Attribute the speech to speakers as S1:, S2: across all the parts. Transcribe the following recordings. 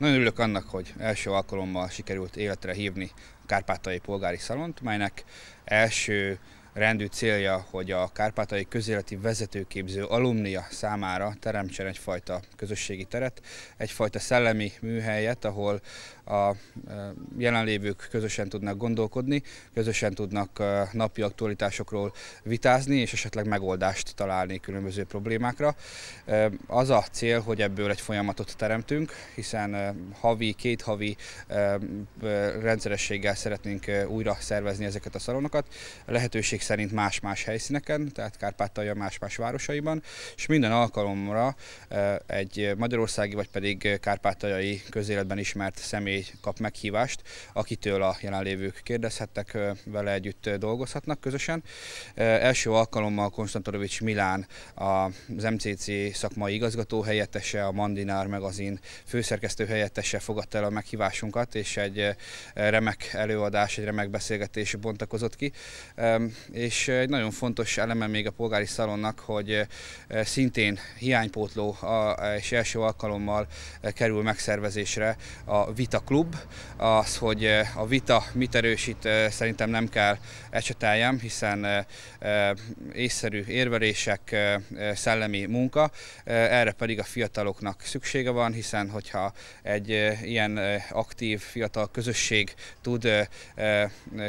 S1: Nagyon örülök annak, hogy első alkalommal sikerült életre hívni a Kárpátai Polgári Szalont, melynek első rendű célja, hogy a kárpátai közéleti vezetőképző alumnia számára teremtsen egyfajta közösségi teret, egyfajta szellemi műhelyet, ahol a e, jelenlévők közösen tudnak gondolkodni, közösen tudnak e, napi aktualitásokról vitázni, és esetleg megoldást találni különböző problémákra. E, az a cél, hogy ebből egy folyamatot teremtünk, hiszen havi, két havi rendszerességgel szeretnénk újra szervezni ezeket a szalonokat. Lehetőség lehetőség szerint más-más helyszíneken, tehát Kárpátalja más-más városaiban, és minden alkalomra egy magyarországi vagy pedig kárpátaljai közéletben ismert személy kap meghívást, akitől a jelenlévők kérdezhettek, vele együtt dolgozhatnak közösen. Első alkalommal Konstantorovics Milán, az MCC szakmai igazgató helyettese, a Mandinár magazin főszerkesztő helyettese fogadta el a meghívásunkat, és egy remek előadás, egy remek beszélgetés bontakozott ki és egy nagyon fontos eleme még a polgári szalonnak, hogy szintén hiánypótló és első alkalommal kerül megszervezésre a Vita Klub. Az, hogy a Vita mit erősít, szerintem nem kell ecseteljem, hiszen észszerű érvelések, szellemi munka, erre pedig a fiataloknak szüksége van, hiszen hogyha egy ilyen aktív fiatal közösség tud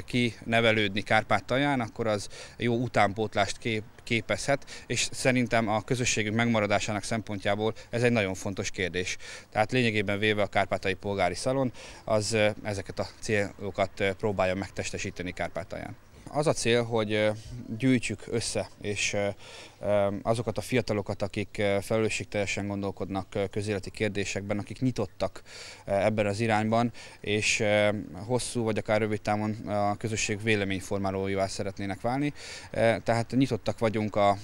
S1: kinevelődni Kárpátalján, akkor az jó utánpótlást kép, képezhet, és szerintem a közösségünk megmaradásának szempontjából ez egy nagyon fontos kérdés. Tehát lényegében véve a Kárpátai Polgári Szalon az ezeket a célokat próbálja megtestesíteni Kárpátalján. Az a cél, hogy gyűjtsük össze, és azokat a fiatalokat, akik felelősségteljesen gondolkodnak közéleti kérdésekben, akik nyitottak ebben az irányban, és hosszú vagy akár rövid távon a közösség véleményformálóivá szeretnének válni. Tehát nyitottak vagyunk a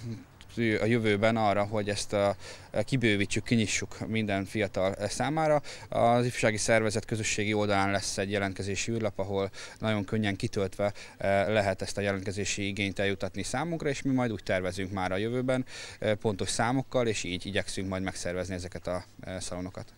S1: a jövőben arra, hogy ezt a, kibővítsük, kinyissuk minden fiatal számára. Az ifjúsági szervezet közösségi oldalán lesz egy jelentkezési űrlap, ahol nagyon könnyen kitöltve eh, lehet ezt a jelentkezési igényt eljutatni számunkra, és mi majd úgy tervezünk már a jövőben eh, pontos számokkal, és így igyekszünk majd megszervezni ezeket a eh, szalonokat.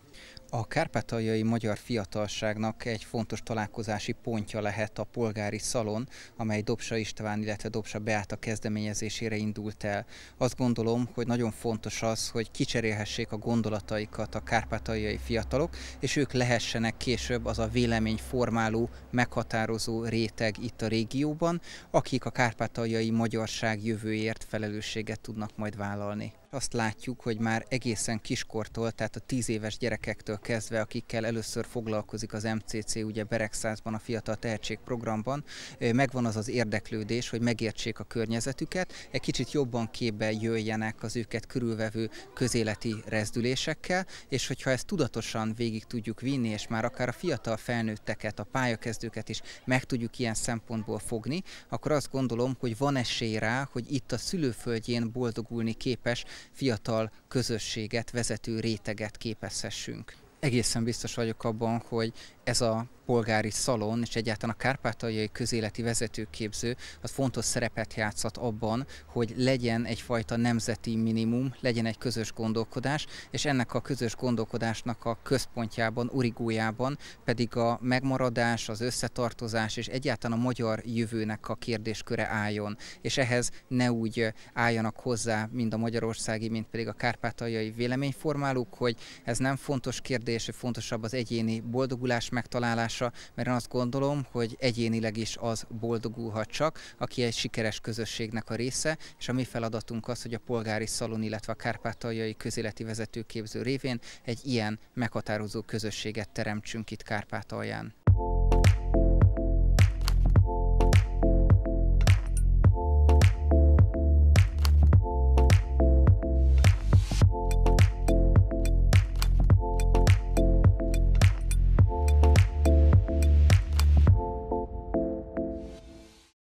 S2: A kárpátaljai magyar fiatalságnak egy fontos találkozási pontja lehet a polgári szalon, amely Dobsa István, illetve Dobsa Beáta kezdeményezésére indult el. Azt gondolom, hogy nagyon fontos az, hogy kicsit kicserélhessék a gondolataikat a kárpátaljai fiatalok, és ők lehessenek később az a vélemény formáló, meghatározó réteg itt a régióban, akik a kárpátaljai magyarság jövőért felelősséget tudnak majd vállalni. Azt látjuk, hogy már egészen kiskortól, tehát a tíz éves gyerekektől kezdve, akikkel először foglalkozik az MCC, ugye Beregszázban a Fiatal Tehetség programban, megvan az az érdeklődés, hogy megértsék a környezetüket, egy kicsit jobban képbe jöjjenek az őket körülvevő közéleti rezdülésekkel, és hogyha ezt tudatosan végig tudjuk vinni, és már akár a fiatal felnőtteket, a pályakezdőket is meg tudjuk ilyen szempontból fogni, akkor azt gondolom, hogy van esély rá, hogy itt a szülőföldjén boldogulni képes fiatal közösséget, vezető réteget képezhessünk. Egészen biztos vagyok abban, hogy ez a polgári szalon és egyáltalán a kárpátaljai közéleti vezetőképző az fontos szerepet játszhat abban, hogy legyen egyfajta nemzeti minimum, legyen egy közös gondolkodás, és ennek a közös gondolkodásnak a központjában, origójában pedig a megmaradás, az összetartozás és egyáltalán a magyar jövőnek a kérdésköre álljon, és ehhez ne úgy álljanak hozzá mind a magyarországi, mint pedig a kárpátaljai véleményformálók, hogy ez nem fontos kérdés, fejlődés, fontosabb az egyéni boldogulás megtalálása, mert én azt gondolom, hogy egyénileg is az boldogulhat csak, aki egy sikeres közösségnek a része, és a mi feladatunk az, hogy a polgári szalon, illetve a kárpátaljai közéleti vezetőképző révén egy ilyen meghatározó közösséget teremtsünk itt Kárpátalján.